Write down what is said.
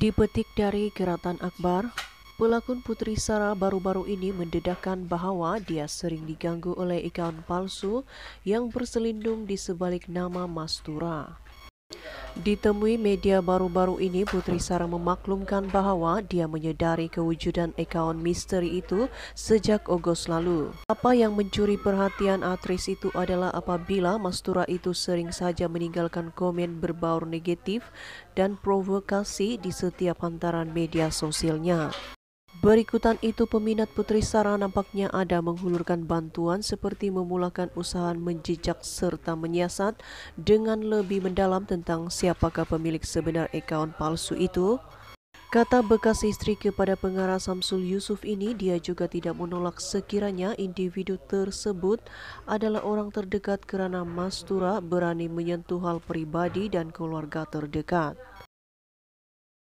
Dipetik dari Geratan Akbar, pelakon Putri Sara baru-baru ini mendedahkan bahwa dia sering diganggu oleh ikan palsu yang berselindung di sebalik nama Mastura. Ditemui media baru-baru ini, Putri Sarah memaklumkan bahwa dia menyadari kewujudan akaun misteri itu sejak Ogos lalu. Apa yang mencuri perhatian aktris itu adalah apabila Mastura itu sering saja meninggalkan komen berbaur negatif dan provokasi di setiap hantaran media sosialnya. Berikutan itu peminat Putri Sarah nampaknya ada menghulurkan bantuan seperti memulakan usaha menjejak serta menyiasat dengan lebih mendalam tentang siapakah pemilik sebenar akaun palsu itu. Kata bekas istri kepada pengarah Samsul Yusuf ini, dia juga tidak menolak sekiranya individu tersebut adalah orang terdekat kerana Mastura berani menyentuh hal pribadi dan keluarga terdekat.